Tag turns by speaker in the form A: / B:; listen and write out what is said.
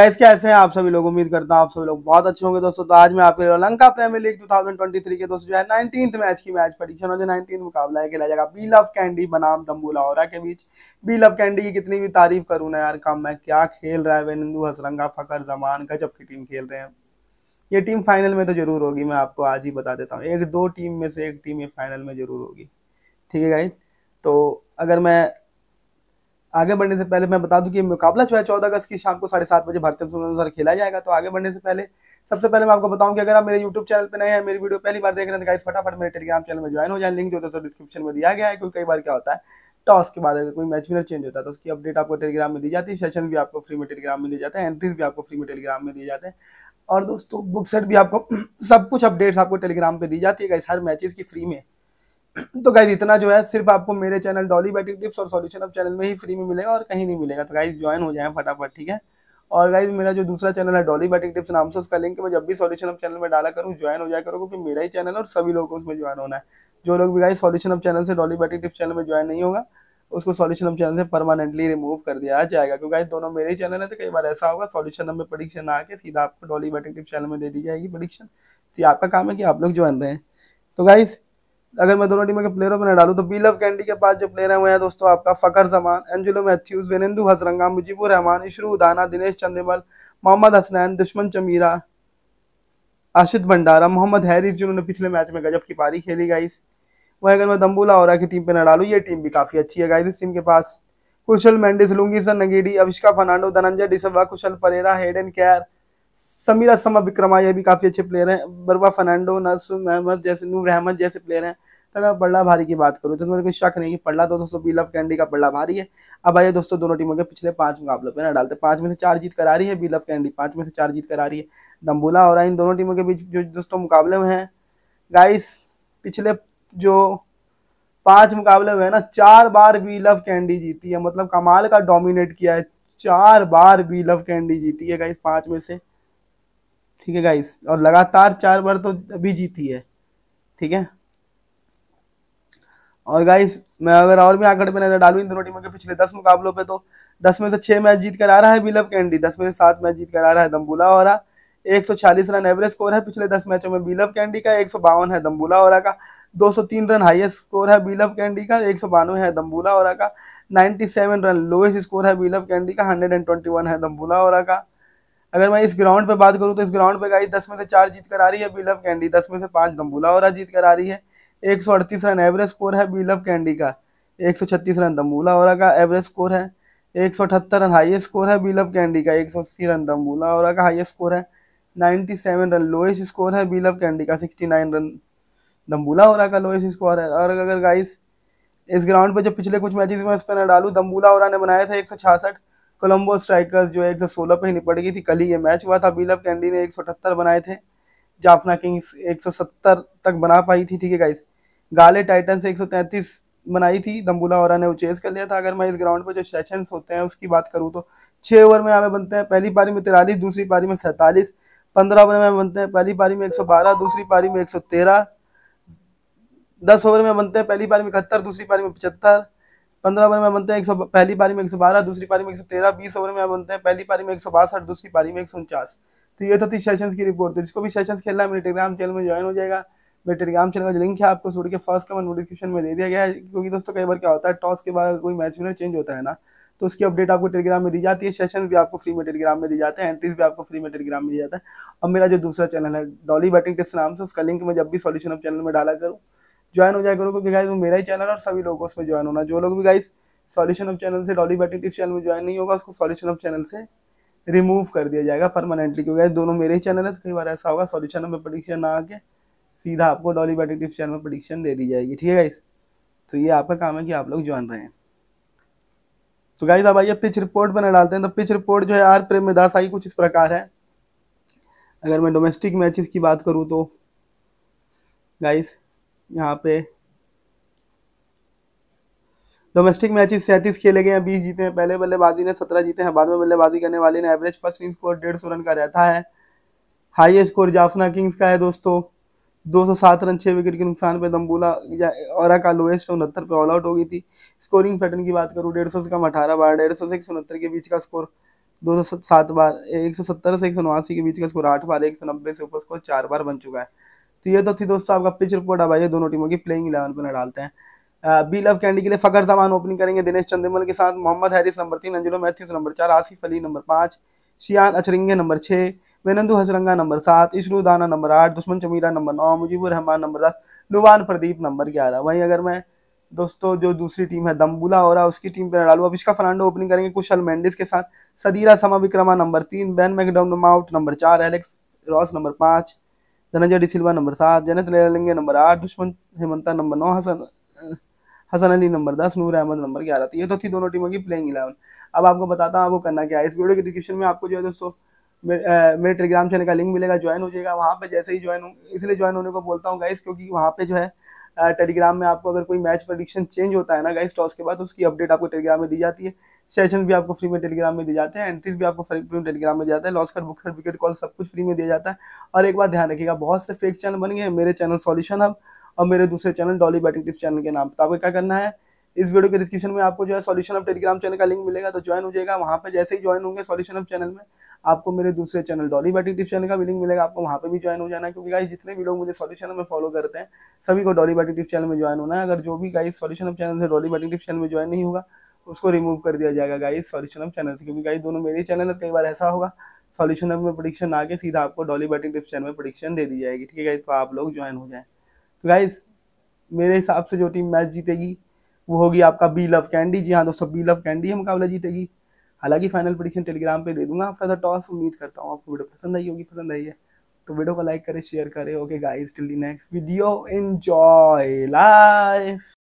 A: guys कैसे हैं आप सभी लोग उम्मीद करता हूं आप सभी लोग बहुत अच्छे होंगे दोस्तों तो आज मैं आपके लिए लंका प्रीमियर लीग 2023 के दोस्तों जो है नाइनटीन मैच की मैच परीक्षण हो जो नाइनटीन मुकाबला है खेला जाएगा बी लव कैंडी बनाम दम्बूला होरा के बीच बी लव कैंडी की कितनी भी तारीफ करूँ ना यार कम मैं क्या खेल रहा है वेनिंदू हसरंगा फकर जमान गजब की टीम खेल रहे हैं ये टीम फाइनल में तो जरूर होगी मैं आपको आज ही बता देता हूँ एक दो टीम में से एक टीम ये फाइनल में जरूर होगी ठीक है गाइज तो अगर मैं आगे बढ़ने से पहले मैं बता दूं कि मुकाबला जो है चौदह अगस्त की शाम को साढ़े सात बजे भारतीय समय अनुसार खेला जाएगा तो आगे बढ़ने से पहले सबसे पहले मैं आपको बताऊं कि अगर आप मेरे यूट्यूब चैनल पर नए हैं मेरी वीडियो पहली बार देख रहे हैं गाइस तो फटाफट मेरे टेलीग्राम चैनल में ज्वाइन हो जाए लिंक जो होता है डिस्क्रिप्शन में दिया गया है क्योंकि कई बार क्या होता है टॉस के बाद अगर कोई मैच विनर चेंज होता है तो उसकी अपडेट आपको टेलीग्राम में दी जाती है सेशन भी आपको फ्री में टेलीग्राम में दिए जाते हैं एंट्रीज भी आपको फ्री में टेलीग्राम में दिए जाते हैं और दोस्तों बुक सेट भी आपको सब कुछ अपडेट्स आपको टेलीग्राम पर दी जाती है गाइस हर मैचेज की फ्री में तो गाइज इतना जो है सिर्फ आपको मेरे चैनल डॉली बैटिंग टिप्स और सॉल्यूशन ऑफ चैनल में ही फ्री में मिलेगा और कहीं नहीं मिलेगा तो गाइज ज्वाइन हो जाए फटाफट ठीक है और गाइज मेरा जो दूसरा चैनल है डॉली बैटिंग टिप्स नाम से उसका लिंक मैं जब भी सॉल्यूशन ऑफ चैनल में डाला करूँ ज्वाइन हो जाया करो क्योंकि मेरा ही चैनल और सभी लोगों को उसमें ज्वाइन होना है जो लोग भी गाइज सॉल्यूशन ऑफ चैनल से डॉली बैटिंग टिप्स चैनल में ज्वाइन नहीं होगा उसको सॉल्यूशन ऑफ चैनल से परमानेंटली रिमूव कर दिया जाएगा क्योंकि गाइज दोनों मेरे ही चैनल है तो कई बार ऐसा होगा सॉल्यूशन में प्रडिक्शन आके सीधा आपको डॉली बैटिंग टिप्स चैनल में दे दी जाएगी प्रडिक्शन तो आपका काम है कि आप लोग ज्वाइन रहे तो गाइज़ अगर मैं दोनों टीमों के प्लेयरों पर डालू तो बीलव कैंडी के पास जो प्लेयर हैं हैं दोस्तों आपका फ़कर जमान एंजुलो मैथ्यूज़ वेनेंदू हसरंगा मुजीबुर रहमान इशरू उदाना दिनेश चंदेमल मोहम्मद हसनैन दुश्मन चमीरा आशिद भंडारा मोहम्मद हैरिस जिन्होंने पिछले मैच में गजब की पारी खेली गई वहीं अगर मैं दम्बूला और की टीम पर न डालू ये टीम भी काफ़ी अच्छी है गाइज इस टीम के पास कुशल मेंडिस सर नगेडी Avishka Fernando Dhananjaya de Silva Kusal Perera Hayden Kerr Sameera Samarawickrama ये भी काफ़ी अच्छे प्लेयर हैं बरवा फर्नांडो नसुम अहमद जैसे नूर अहमद जैसे प्लेयर हैं अगर पड़ला भारी की बात करूँ तो मेरे कोई शक नहीं कि पड़ला दो सौ बील ऑफ कैंडी का पड़ला भारी है अब आइए दोस्तों दोनों टीमों के पिछले पांच मुकाबले पर ना डालते पांच में से चार जीत करा रही है बी ऑफ कैंडी पांच में से चार जीत करा रही है दम्बूला और इन दोनों टीमों के बीच जो दोस्तों मुकाबले हुए हैं गाइस पिछले जो पांच मुकाबले हुए हैं ना चार बार बी लव कैंडी जीती है मतलब कमाल का डोमिनेट किया है चार बार बी लव कैंडी जीती है गाइस पांच में से ठीक है गाइस और लगातार चार बार तो अभी जीती है ठीक है और गाइस मैं अगर और भी आंकड़े पे नजर डालू इन दोनों टीमों के पिछले दस मुकाबलों पे तो दस में से छह मैच जीत कर आ रहा है बिलव कैंडी दस में से सात मैच जीत कर आ रहा है दम्बूला होरा एक रन एवरेज स्कोर है पिछले दस मैचों में बिलव कैंडी का एक है दम्बूला होरा का तीन रन हाइएस्ट स्कोर है बिलव कैंडी का एक है दम्बूला होरा का सेवन रन लोएस्ट स्कोर है बिलव कैंडी का वन है दम्बूला होरा का अगर मैं इस ग्राउंड पे बात करूं तो इस ग्राउंड पे गाई दस में से चार जीत कर आ रही है बिलव कैंडी दस में से पाँच दम्बूला होरा जीत कर आ रही है एक सौ अड़तीस रन एवरेज स्कोर है बी लव कैंडी का एक सौ छत्तीस रन दम्बूला और का एवरेज स्कोर है एक सौ अठहत्तर रन हाइएस्ट स्कोर है बी लव कैंडी का एक सौ अस्सी रन दम्बूला और का हाईएस्ट स्कोर है ninety seven run lowest score है बी लव कैंडी का sixty nine run Dambulla aura का लोएस्ट स्कोर है और अगर गाइस इस ग्राउंड पे जो पिछले कुछ मैचेस में स्पिनर पर न डालू दम्बूला और ने बनाया था एक सौ छियासठ कोलम्बो स्ट्राइकर्स जो एक सौ सोलह पे ही निपट गई थी कल ही ये मैच हुआ था लव कैंडी ने एक सौ अठहत्तर बनाए थे जाफना किंग्स एक सौ सत्तर तक बना पाई थी ठीक है गाइस गाले टाइटन से एक बनाई थी दम्बूला और ने वो चेस कर लिया था अगर मैं इस ग्राउंड पर जो सेशन होते हैं उसकी बात करूँ तो छः ओवर में हमें बनते हैं पहली पारी में तिरालीस दूसरी पारी में सैंतालीस पंद्रह ओवर में बनते हैं पहली पारी में एक दूसरी पारी में एक दस ओवर में बनते हैं पहली पारी में इकहत्तर दूसरी पारी में पचहत्तर पंद्रह ओवर में बनते हैं एक सौ पहली पारी में एक सौ बारह दूसरी पारी में एक सौ तेरह बीस ओवर में बनते हैं पहली पारी में एक सौ बासठ दूसरी पारी में एक सौ उनचास तो ये तो थी सेशंस की रिपोर्ट तो जिसको भी सेशंस खेलना है मेरे टेलीग्राम चैनल में ज्वाइन हो जाएगा मेरे टेलीग्राम चैनल का जो लिंक है आपको सूट के फर्स्ट कमेंट नोटिफिकेशन में दे दिया गया है क्योंकि दोस्तों कई बार क्या होता है टॉस के बाद कोई मैच विनर चेंज होता है ना तो उसकी अपडेट आपको टेलीग्राम में दी जाती है सेशन भी आपको फ्री में टेलीग्राम में दी जाते हैं एंट्रीज भी आपको फ्री में टेलीग्राम में दिया जाता है और मेरा जो दूसरा चैनल है डॉली बैटिंग टिप्स नाम से उसका लिंक मैं जब भी सॉल्यूशन ऑफ चैनल में डाला करूँ ज्वाइन हो जाए करो क्योंकि गाइज वो मेरा ही चैनल और सभी लोगों उसमें ज्वाइन होना जो लोग भी गाइज सॉल्यूशन ऑफ चैनल से डॉली बैटिंग टिप्स चैनल में ज्वाइन नहीं होगा उसको सॉल्यूशन ऑफ चैनल से रिमूव कर दिया जाएगा परमानेंटली क्योंकि दोनों मेरे ही चैनल है तो कई बार ऐसा होगा सॉल्यूशन में प्रडिक्शन ना आके सीधा आपको डॉली बैटिव चैनल में प्रडिक्शन दे दी जाएगी ठीक है गाइस तो ये आपका काम है कि आप लोग ज्वाइन रहे हैं तो गाइस अब आइए पिच रिपोर्ट बना डालते हैं तो पिच रिपोर्ट जो है आर प्रेम दास आई कुछ इस प्रकार है अगर मैं डोमेस्टिक मैचेस की बात करूँ तो गाइस यहाँ पे डोमेस्टिक मैचेस सैंतीस खेले गए हैं बीस जीते हैं पहले बल्लेबाजी ने सत्रह जीते हैं बाद में बल्लेबाजी करने वाले ने एवरेज फर्स्ट इनिंग स्कोर डेढ़ सौ रन का रहता है हाईएस्ट स्कोर जाफना किंग्स का है दोस्तों सात रन छः विकेट के नुकसान पे दम्बूला या और का लोएस्ट उनहत्तर पे ऑल आउट हो गई थी स्कोरिंग पैटर्न की बात करूँ डेढ़ सौ से कम अठारह बार डेढ़ सौ से एक सौ उनहत्तर के बीच का स्कोर दो सौ सात बार एक सौ सत्तर से एक सौ नवासी के बीच का स्कोर आठ बार एक सौ नब्बे से ऊपर स्कोर चार बार बन चुका है तो ये तो थी दोस्तों आपका पिच रिपोर्ट अब आइए दोनों टीमों की प्लेइंग इलेवन पर डालते हैं बी लव कैंडी के लिए फकर जमान ओपनिंग करेंगे दिनेश चंदेमल के साथ मोहम्मद हैरिस नंबर तीन अंजुलो मैथ्यूस नंबर चार आसिफ अली नंबर पाँच शियान अचरिंगे नंबर छः वेनंदू हसरंगा नंबर सात इशरू दाना नंबर आठ दुश्मन चमीरा नंबर नौ मुजीबुर रहमान नंबर दस नुमान प्रदीप नंबर ग्यारह वहीं अगर मैं दोस्तों जो दूसरी टीम है दम्बुला और उसकी टीम पर डालू अभिष्का फर्नांडो ओपनिंग करेंगे कुशल मैंडिस के साथ सदीरा समा विक्रमा नंबर तीन बैन मैकडम आउट नंबर चार एलेक्स रॉस नंबर पाँच धनंजय डिसिल्वा नंबर सात जनत लेलिंगे नंबर आठ दुश्मन हेमंता नंबर नौ हसन हसन अली नंबर दस नूर अहमद नंबर ग्यारह तो ये तो थी दोनों टीमों की प्लेइंग इलेवन अब आपको बताता हूँ आपको करना क्या है इस वीडियो के डिस्क्रिप्शन में आपको जो है दोस्तों मेरे, टेलीग्राम चैनल का लिंक मिलेगा ज्वाइन हो जाएगा वहाँ पे जैसे ही ज्वाइन हो इसलिए ज्वाइन होने को बोलता हूँ गाइस क्योंकि वहाँ पे जो है टेलीग्राम में आपको अगर कोई मैच प्रडिक्शन चेंज होता है ना गाइस टॉस के बाद उसकी अपडेट आपको टेलीग्राम में दी जाती है सेशन भी आपको फ्री में टेलीग्राम में दिए जाते हैं एंट्रीज भी आपको फ्री में टेलीग्राम में दिया जाता है लॉस कर बुक विकेट कॉल सब कुछ फ्री में दिया जाता है और एक बात ध्यान रखिएगा बहुत से फेक चैनल बन गए हैं मेरे चैनल सॉल्यूशन हब और मेरे दूसरे channel Dolly batting tips channel के नाम तो आपको क्या करना है इस वीडियो के डिस्क्रिप्शन में आपको जो है सॉल्यूशन ऑफ टेलीग्राम चैनल का लिंक मिलेगा तो ज्वाइन हो जाएगा वहाँ पर जैसे ही ज्वाइन होंगे सॉल्यूशन ऑफ चैनल में आपको मेरे दूसरे channel Dolly batting tips channel का भी लिंक मिलेगा आपको वहाँ पे भी ज्वाइन हो जाना है क्योंकि गाइस जितने भी लोग मुझे सॉल्यूशन में फॉलो करते हैं सभी को डॉली बैटिंग टिप्स चैनल में ज्वाइन होना है अगर जो भी गाइस ऑफ चैनल से डॉली बैटिंग टिप्स चैनल में ज्वाइन नहीं होगा उसको रिमूव कर दिया जाएगा गाइस सॉल्यूशन ऑफ चैनल से क्योंकि गाइस दोनों मेरे चैनल है कई बार ऐसा होगा सॉल्यूशन ऑफ में प्रडिक्शन आके सीधा आपको डॉली बैटिंग टिप्स चैनल में प्रोडिक्शन दे दी जाएगी ठीक है गाइस तो आप लोग ज्वाइन हो जाए तो गाइस मेरे हिसाब से जो टीम मैच जीतेगी वो होगी आपका बी लव कैंडी जी हाँ दोस्तों बी लव कैंडी मुकाबला जीतेगी हालांकि फाइनल प्रडिक्शन टेलीग्राम पे दे दूंगा आपका था तो टॉस उम्मीद करता हूँ आपको वीडियो पसंद आई होगी पसंद आई है तो वीडियो को लाइक करें शेयर करें okay guys till the next video enjoy life